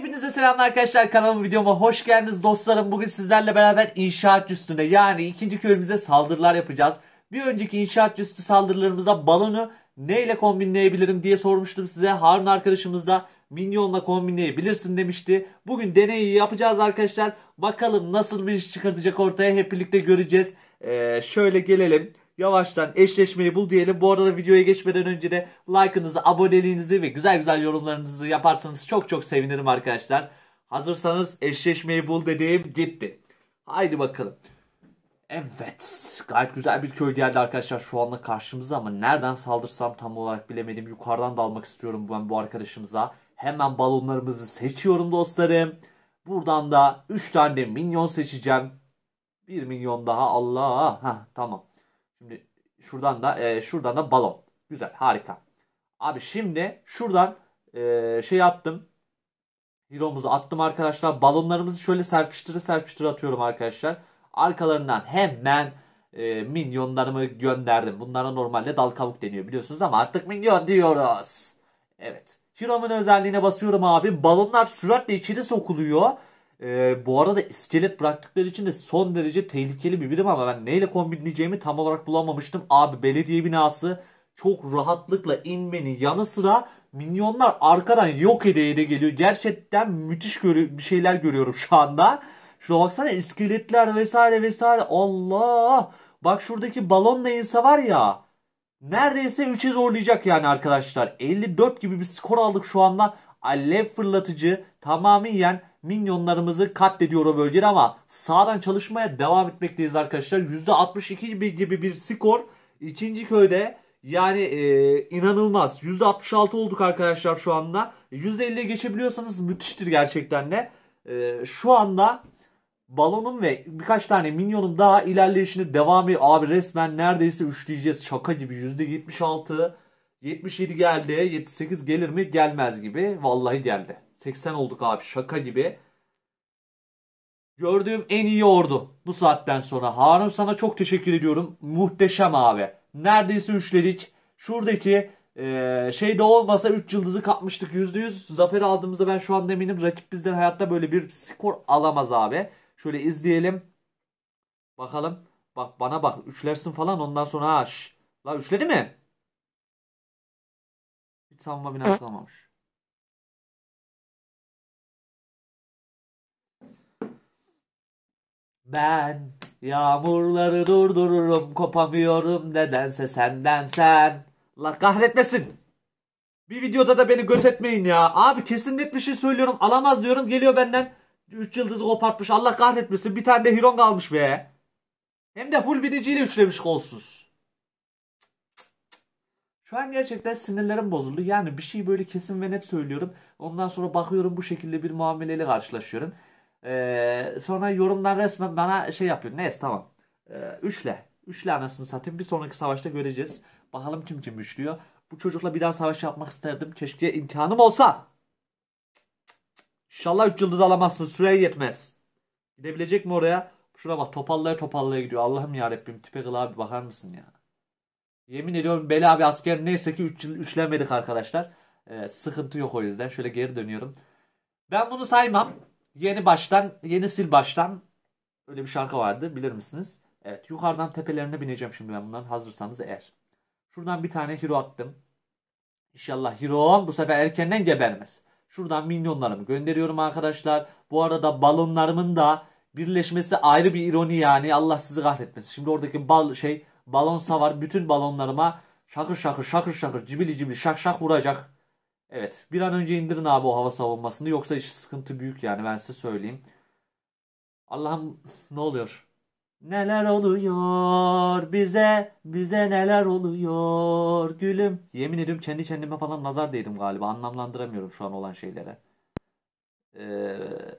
Hepinize selamlar arkadaşlar kanalıma videoma hoş geldiniz dostlarım. Bugün sizlerle beraber inşaat üstüne yani ikinci köyümüzde saldırılar yapacağız. Bir önceki inşaat üstü saldırılarımızda balonu neyle kombinleyebilirim diye sormuştum size. Harun arkadaşımız da minyonla kombinleyebilirsin demişti. Bugün deneyi yapacağız arkadaşlar. Bakalım nasıl bir iş çıkartacak ortaya hep birlikte göreceğiz. Ee, şöyle gelelim yavaştan eşleşmeyi bul diyelim. Bu arada videoya geçmeden önce de like'ınızı, aboneliğinizi ve güzel güzel yorumlarınızı yaparsanız çok çok sevinirim arkadaşlar. Hazırsanız eşleşmeyi bul dediğim gitti. Haydi bakalım. Evet gayet güzel bir köy geldi arkadaşlar şu anda karşımıza ama nereden saldırsam tam olarak bilemedim. Yukarıdan dalmak istiyorum ben bu arkadaşımıza. Hemen balonlarımızı seçiyorum dostlarım. Buradan da 3 tane minyon seçeceğim. 1 milyon daha Allah. Heh, tamam. Şimdi şuradan da e, şuradan da balon. Güzel harika. Abi şimdi şuradan e, şey yaptım. Hero'muzu attım arkadaşlar. Balonlarımızı şöyle serpiştire serpiştire atıyorum arkadaşlar. Arkalarından hemen e, minyonlarımı gönderdim. Bunlara normalde dal kavuk deniyor biliyorsunuz ama artık minyon diyoruz. Evet. Hero'mun özelliğine basıyorum abi. Balonlar süratle içeri sokuluyor. E, bu arada iskelet bıraktıkları için de son derece tehlikeli bir birim ama ben neyle kombinleyeceğimi tam olarak bulamamıştım. Abi belediye binası çok rahatlıkla inmenin yanı sıra minyonlar arkadan yok edeye de geliyor. Gerçekten müthiş bir şeyler görüyorum şu anda. Şuna baksana iskeletler vesaire vesaire. Allah! Bak şuradaki balon neyse var ya. Neredeyse 3'e zorlayacak yani arkadaşlar. 54 gibi bir skor aldık şu anda. Alev fırlatıcı tamamen minyonlarımızı katlediyor o bölgede ama sağdan çalışmaya devam etmekteyiz arkadaşlar. %62 gibi bir skor. ikinci köyde yani e, inanılmaz. %66 olduk arkadaşlar şu anda. %50'ye geçebiliyorsanız müthiştir gerçekten de. E, şu anda balonum ve birkaç tane minyonum daha ilerleyişini devam ediyor. Abi resmen neredeyse üçleyeceğiz. Şaka gibi %76, 77 geldi. 78 gelir mi? Gelmez gibi. Vallahi geldi. 80 olduk abi şaka gibi. Gördüğüm en iyi ordu bu saatten sonra. Harun sana çok teşekkür ediyorum. Muhteşem abi. Neredeyse üçledik. Şuradaki ee, şey de olmasa 3 yıldızı kapmıştık %100. Zafer aldığımızda ben şu an eminim rakip bizden hayatta böyle bir skor alamaz abi. Şöyle izleyelim. Bakalım. Bak bana bak. Üçlersin falan ondan sonra ha. La üçledi mi? Hiç savunma binası alamamış. Ben yağmurları durdururum kopamıyorum nedense senden sen. La kahretmesin. Bir videoda da beni göt etmeyin ya. Abi kesin net bir şey söylüyorum alamaz diyorum geliyor benden. 3 yıldızı kopartmış Allah kahretmesin bir tane de Hiron kalmış be. Hem de full biniciyle üçlemiş kolsuz. Şu an gerçekten sinirlerim bozuldu. Yani bir şey böyle kesin ve net söylüyorum. Ondan sonra bakıyorum bu şekilde bir muameleyle karşılaşıyorum. Ee, sonra yorumlar resmen bana şey yapıyor. Neyse tamam. Ee, üçle. Üçle anasını satayım. Bir sonraki savaşta göreceğiz. Bakalım kim kim üçlüyor. Bu çocukla bir daha savaş yapmak isterdim. Keşke imkanım olsa. İnşallah üç yıldız alamazsın. Süreye yetmez. Gidebilecek mi oraya? Şuna bak topallaya topallaya gidiyor. Allah'ım yarabbim tipe kıl abi bakar mısın ya? Yemin ediyorum Beli abi asker neyse ki 3 üçlemedik arkadaşlar. Ee, sıkıntı yok o yüzden. Şöyle geri dönüyorum. Ben bunu saymam. Yeni baştan, yeni sil baştan öyle bir şarkı vardı bilir misiniz? Evet yukarıdan tepelerine bineceğim şimdi ben bundan hazırsanız eğer. Şuradan bir tane hero attım. İnşallah hero'm bu sefer erkenden gebermez. Şuradan minyonlarımı gönderiyorum arkadaşlar. Bu arada balonlarımın da birleşmesi ayrı bir ironi yani. Allah sizi kahretmesin. Şimdi oradaki bal şey balon var. bütün balonlarıma şakır şakır şakır şakır cibili cibili şak şak vuracak. Evet bir an önce indirin abi o hava savunmasını yoksa iş sıkıntı büyük yani ben size söyleyeyim. Allah'ım ne oluyor? Neler oluyor bize bize neler oluyor gülüm. Yemin ediyorum kendi kendime falan nazar değdim galiba anlamlandıramıyorum şu an olan şeylere. Ee,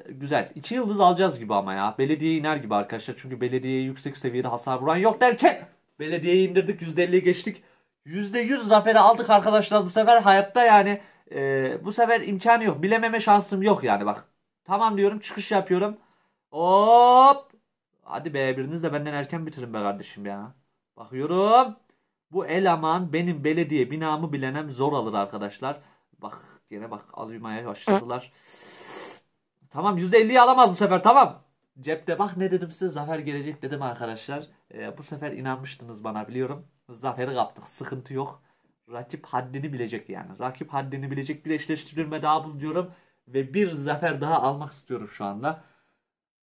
güzel. iki yıldız alacağız gibi ama ya. Belediye iner gibi arkadaşlar. Çünkü belediyeye yüksek seviyede hasar vuran yok derken belediyeyi indirdik. %50'ye geçtik. %100 zaferi aldık arkadaşlar bu sefer hayatta yani e, bu sefer imkanı yok. Bilememe şansım yok yani bak. Tamam diyorum çıkış yapıyorum. Hop. Hadi be biriniz de benden erken bitirin be kardeşim ya. Bakıyorum. Bu eleman benim belediye binamı bilenem zor alır arkadaşlar. Bak yine bak almaya başladılar. tamam %50'yi alamaz bu sefer tamam. Cepte bak ne dedim size zafer gelecek dedim arkadaşlar. Ee, bu sefer inanmıştınız bana biliyorum. Zaferi kaptık sıkıntı yok rakip haddini bilecek yani. Rakip haddini bilecek bir eşleştirme daha bulunuyorum ve bir zafer daha almak istiyorum şu anda.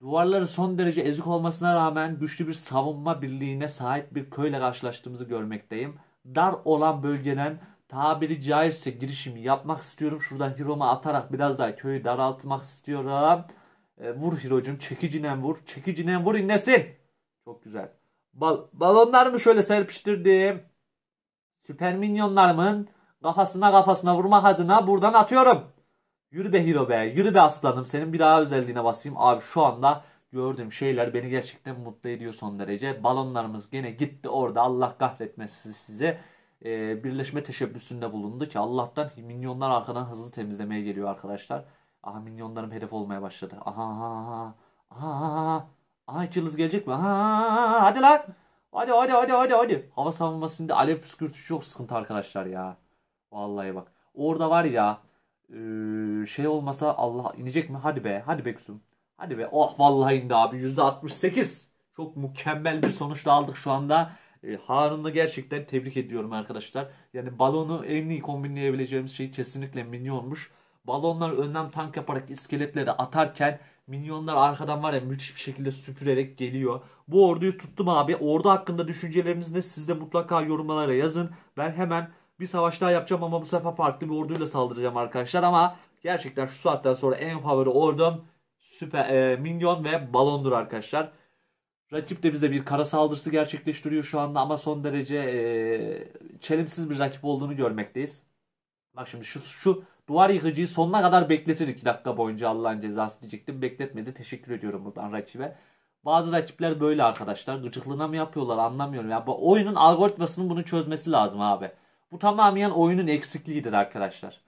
Duvarları son derece ezik olmasına rağmen güçlü bir savunma birliğine sahip bir köyle karşılaştığımızı görmekteyim. Dar olan bölgeden tabiri caizse girişimi yapmak istiyorum. Şuradan Hiroma atarak biraz daha köyü daraltmak istiyorum. E, vur Hirocum çekicinen vur. Çekicinen vur inlesin. Çok güzel. Bal balonlarımı şöyle serpiştirdim. Süper minyonlarımın kafasına kafasına vurmak adına buradan atıyorum. Yürü be Hiro be. Yürü be aslanım. Senin bir daha özelliğine basayım. Abi şu anda gördüğüm şeyler beni gerçekten mutlu ediyor son derece. Balonlarımız gene gitti orada. Allah kahretmesin size. Ee, birleşme teşebbüsünde bulundu ki Allah'tan minyonlar arkadan hızlı temizlemeye geliyor arkadaşlar. Aha minyonlarım hedef olmaya başladı. Aha aha aha. Aha aha. Aha iki gelecek mi? Aha, aha, aha. Hadi lan. Hadi hadi hadi hadi hadi. Hava savunmasında alev püskürtücü çok sıkıntı arkadaşlar ya. Vallahi bak. Orada var ya şey olmasa Allah inecek mi? Hadi be. Hadi be kuzum. Hadi be. Oh vallahi indi abi. %68. Çok mükemmel bir sonuçla aldık şu anda. E, gerçekten tebrik ediyorum arkadaşlar. Yani balonu en iyi kombinleyebileceğimiz şey kesinlikle minyonmuş. Balonlar önden tank yaparak iskeletleri atarken Minyonlar arkadan var ya müthiş bir şekilde süpürerek geliyor. Bu orduyu tuttum abi. Ordu hakkında düşünceleriniz ne? Siz de mutlaka yorumlara yazın. Ben hemen bir savaş daha yapacağım ama bu sefer farklı bir orduyla saldıracağım arkadaşlar. Ama gerçekten şu saatten sonra en favori ordum süper, e, Minyon ve Balondur arkadaşlar. Rakip de bize bir kara saldırısı gerçekleştiriyor şu anda ama son derece e, çelimsiz bir rakip olduğunu görmekteyiz. Bak şimdi şu, şu Duvar yıkıcıyı sonuna kadar bekletir 2 dakika boyunca Allah'ın cezası diyecektim. Bekletmedi. Teşekkür ediyorum buradan rakibe. Bazı rakipler böyle arkadaşlar. Gıcıklığına mı yapıyorlar anlamıyorum. Ya bu oyunun algoritmasının bunu çözmesi lazım abi. Bu tamamen oyunun eksikliğidir arkadaşlar.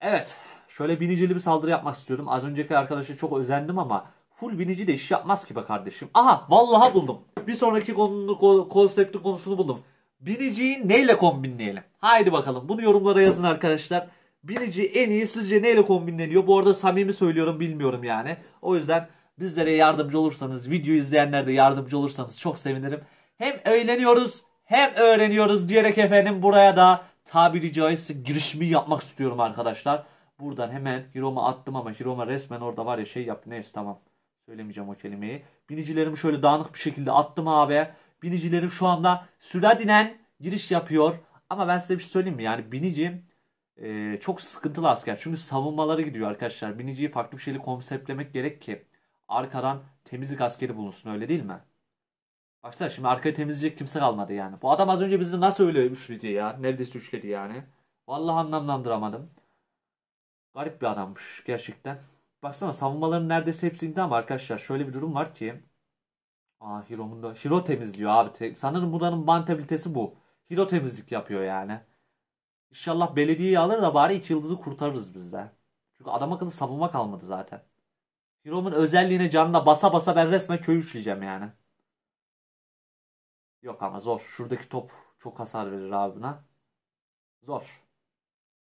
Evet. Şöyle binicili bir saldırı yapmak istiyorum. Az önceki arkadaşa çok özendim ama full binici de iş yapmaz ki be kardeşim. Aha vallaha buldum. Bir sonraki konu, konsepti konusunu buldum. Biniciyi neyle kombinleyelim? Haydi bakalım. Bunu yorumlara yazın arkadaşlar. Bilici en iyi sizce neyle kombinleniyor? Bu arada samimi söylüyorum bilmiyorum yani. O yüzden bizlere yardımcı olursanız, video izleyenler de yardımcı olursanız çok sevinirim. Hem eğleniyoruz hem öğreniyoruz diyerek efendim buraya da tabiri caizse girişimi yapmak istiyorum arkadaşlar. Buradan hemen Hiroma attım ama Hiroma resmen orada var ya şey yap neyse tamam. Söylemeyeceğim o kelimeyi. Binicilerimi şöyle dağınık bir şekilde attım abi. Binicilerim şu anda süratinen giriş yapıyor. Ama ben size bir şey söyleyeyim mi? Yani binicim e, çok sıkıntılı asker. Çünkü savunmaları gidiyor arkadaşlar. Biniciyi farklı bir şeyle konseptlemek gerek ki arkadan temizlik askeri bulunsun öyle değil mi? Baksana şimdi arkayı temizleyecek kimse kalmadı yani. Bu adam az önce bizi nasıl öyle üçledi ya? Neredeyse üçledi yani. Vallahi anlamlandıramadım. Garip bir adammış gerçekten. Baksana savunmaların neredeyse hepsi indi ama arkadaşlar şöyle bir durum var ki. Aa Hiro'mun da Hiro temizliyor abi. Sanırım buranın bant bu. Hiro temizlik yapıyor yani. İnşallah belediyeyi alır da bari iki yıldızı kurtarırız biz de. Çünkü adam akıllı savunma kalmadı zaten. Hironun özelliğine canına basa basa ben resmen köy üçleyeceğim yani. Yok ama zor. Şuradaki top çok hasar verir abine. Zor.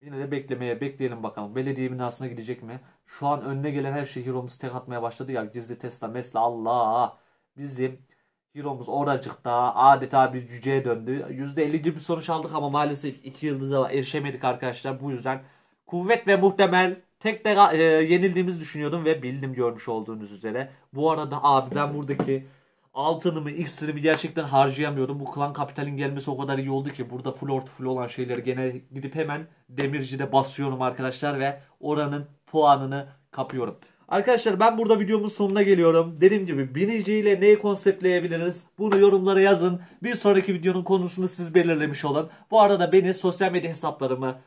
Yine de beklemeye bekleyelim bakalım. Belediye binasına gidecek mi? Şu an önüne gelen her şey Hiromuz tek atmaya başladı ya. Gizli Tesla, Mesla, Allah. Bizim Hero'muz oracıkta adeta bir cüceye döndü. %50 gibi sonuç aldık ama maalesef 2 yıldıza erişemedik arkadaşlar. Bu yüzden kuvvet ve muhtemel tek de e, yenildiğimizi düşünüyordum ve bildim görmüş olduğunuz üzere. Bu arada abi ben buradaki altınımı, iksirimi gerçekten harcayamıyordum. Bu klan kapitalin gelmesi o kadar iyi oldu ki burada full orta full olan şeyleri gene gidip hemen demircide basıyorum arkadaşlar ve oranın puanını kapıyorum. Arkadaşlar ben burada videomun sonuna geliyorum. Dediğim gibi biniciyle neyi konseptleyebiliriz? Bunu yorumlara yazın. Bir sonraki videonun konusunu siz belirlemiş olun. Bu arada beni sosyal medya hesaplarımı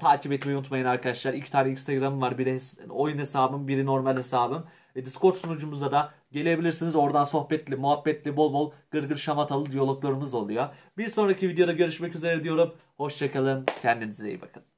takip etmeyi unutmayın arkadaşlar. İki tane Instagram'ım var. Biri oyun hesabım, biri normal hesabım. E, Discord sunucumuza da gelebilirsiniz. Oradan sohbetli, muhabbetli, bol bol gırgır şamatalı diyaloglarımız oluyor. Bir sonraki videoda görüşmek üzere diyorum. Hoşçakalın. Kendinize iyi bakın.